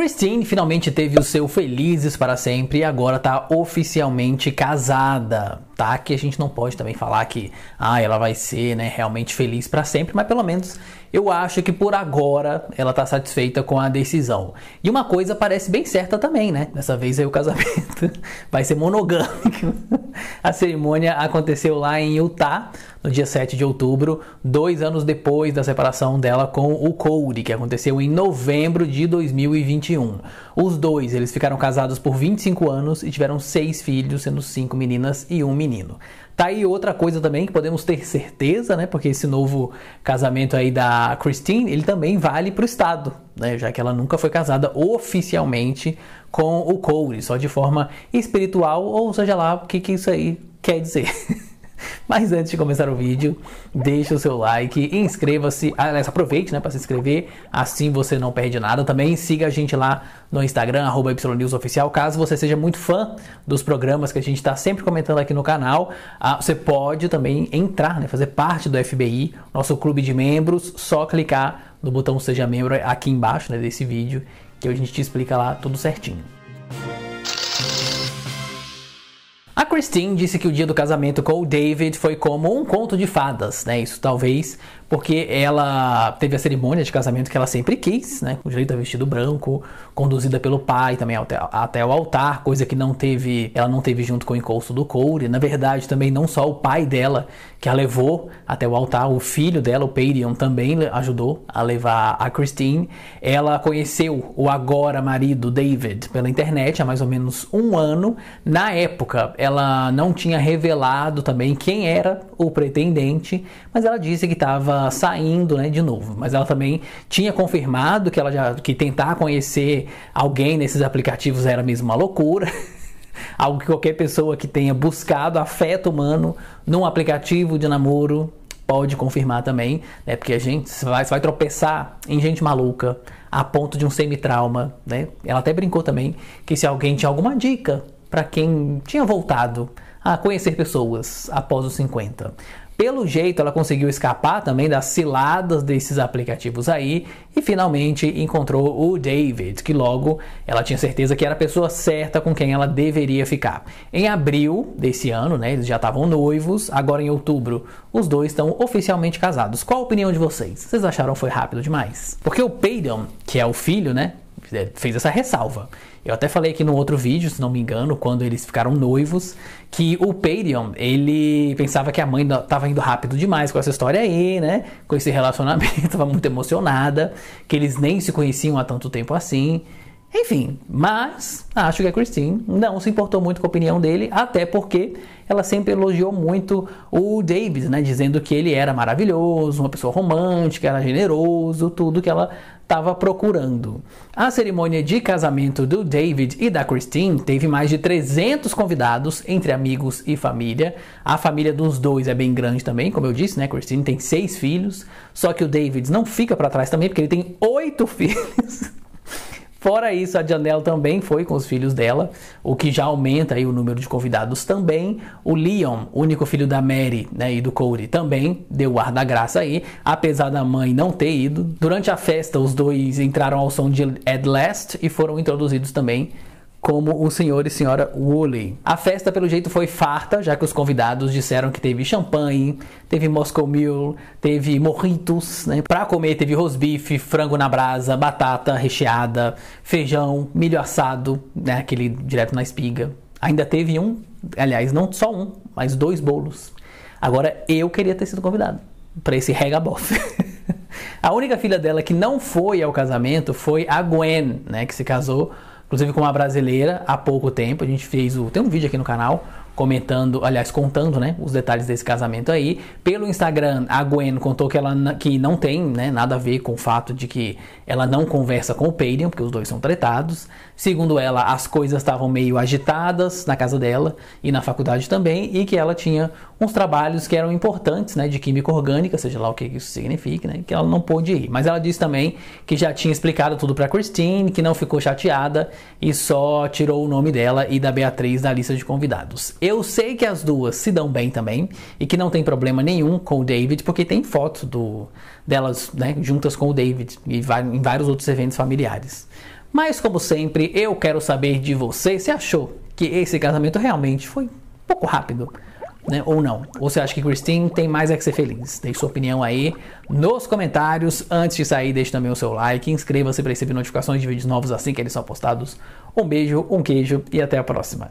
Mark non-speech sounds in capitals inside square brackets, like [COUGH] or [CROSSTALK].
Christine finalmente teve o seu Felizes para sempre e agora está oficialmente casada que a gente não pode também falar que ah, ela vai ser né, realmente feliz para sempre, mas pelo menos eu acho que por agora ela está satisfeita com a decisão. E uma coisa parece bem certa também, né? Dessa vez aí o casamento [LAUGHS] vai ser monogâmico. [LAUGHS] A cerimônia aconteceu lá em Utah, no dia 7 de outubro, dois anos depois da separação dela com o Cody, que aconteceu em novembro de 2021. Os dois, eles ficaram casados por 25 anos e tiveram seis filhos, sendo cinco meninas e um menino. Tá aí outra coisa também que podemos ter certeza, né? Porque esse novo casamento aí da Christine, ele também vale para o Estado, né? Já que ela nunca foi casada oficialmente com o Cole, só de forma espiritual, ou seja lá o que, que isso aí quer dizer. [LAUGHS] [LAUGHS] Mas antes de começar o vídeo, deixe o seu like, inscreva-se, aliás, aproveite né, para se inscrever, assim você não perde nada. Também siga a gente lá no Instagram, arroba YNewsOficial. Caso você seja muito fã dos programas que a gente está sempre comentando aqui no canal, ah, você pode também entrar, né, fazer parte do FBI, nosso clube de membros, só clicar no botão Seja Membro aqui embaixo né, desse vídeo, que a gente te explica lá tudo certinho. A Christine disse que o dia do casamento com o David foi como um conto de fadas, né? Isso talvez porque ela teve a cerimônia de casamento que ela sempre quis, né? Com direito a vestido branco, conduzida pelo pai também até, até o altar, coisa que não teve, ela não teve junto com o encosto do coure. Na verdade, também não só o pai dela que a levou até o altar, o filho dela, o Perion, também ajudou a levar a Christine. Ela conheceu o agora marido David pela internet há mais ou menos um ano. Na época, ela não tinha revelado também quem era o pretendente, mas ela disse que estava saindo, né, de novo. Mas ela também tinha confirmado que ela já que tentar conhecer alguém nesses aplicativos era mesmo uma loucura. [LAUGHS] Algo que qualquer pessoa que tenha buscado afeto humano num aplicativo de namoro pode confirmar também, né? Porque a gente vai, vai tropeçar em gente maluca a ponto de um semi-trauma, né? Ela até brincou também que se alguém tinha alguma dica para quem tinha voltado a conhecer pessoas após os 50. Pelo jeito, ela conseguiu escapar também das ciladas desses aplicativos aí e finalmente encontrou o David, que logo ela tinha certeza que era a pessoa certa com quem ela deveria ficar. Em abril desse ano, né, eles já estavam noivos, agora em outubro, os dois estão oficialmente casados. Qual a opinião de vocês? Vocês acharam foi rápido demais? Porque o Peyton, que é o filho, né, fez essa ressalva. Eu até falei aqui no outro vídeo, se não me engano, quando eles ficaram noivos, que o Peyton, ele pensava que a mãe estava indo rápido demais com essa história aí, né? Com esse relacionamento, estava [LAUGHS] muito emocionada, que eles nem se conheciam há tanto tempo assim. Enfim, mas acho que a Christine não se importou muito com a opinião dele, até porque ela sempre elogiou muito o David, né, dizendo que ele era maravilhoso, uma pessoa romântica, era generoso, tudo que ela estava procurando. A cerimônia de casamento do David e da Christine teve mais de 300 convidados, entre amigos e família. A família dos dois é bem grande também, como eu disse, né? Christine tem seis filhos, só que o David não fica para trás também, porque ele tem oito [LAUGHS] filhos. Fora isso, a Janelle também foi com os filhos dela, o que já aumenta aí o número de convidados também. O Leon, único filho da Mary né, e do Corey, também deu ar da graça aí, apesar da mãe não ter ido. Durante a festa, os dois entraram ao som de At Last e foram introduzidos também como o senhor e senhora Woolley. A festa, pelo jeito, foi farta, já que os convidados disseram que teve champanhe, teve Moscow Mule, teve morritos, né? Pra comer teve rosbife, frango na brasa, batata recheada, feijão, milho assado, né? Aquele direto na espiga. Ainda teve um, aliás, não só um, mas dois bolos. Agora, eu queria ter sido convidado para esse regabof. [LAUGHS] a única filha dela que não foi ao casamento foi a Gwen, né? Que se casou inclusive com uma brasileira há pouco tempo. A gente fez o. Tem um vídeo aqui no canal comentando, aliás, contando, né, os detalhes desse casamento aí. Pelo Instagram, a Gwen contou que ela que não tem, né, nada a ver com o fato de que ela não conversa com o Peyton, porque os dois são tratados. Segundo ela, as coisas estavam meio agitadas na casa dela e na faculdade também, e que ela tinha uns trabalhos que eram importantes, né, de química orgânica, seja lá o que isso significa, né, que ela não pôde ir. Mas ela disse também que já tinha explicado tudo para Christine, que não ficou chateada e só tirou o nome dela e da Beatriz da lista de convidados. Eu sei que as duas se dão bem também e que não tem problema nenhum com o David, porque tem foto do, delas né, juntas com o David e vai, em vários outros eventos familiares. Mas, como sempre, eu quero saber de você se achou que esse casamento realmente foi pouco rápido. Né, ou não? Ou você acha que Christine tem mais é que ser feliz? Deixe sua opinião aí nos comentários. Antes de sair, deixe também o seu like, inscreva-se para receber notificações de vídeos novos assim que eles são postados. Um beijo, um queijo e até a próxima.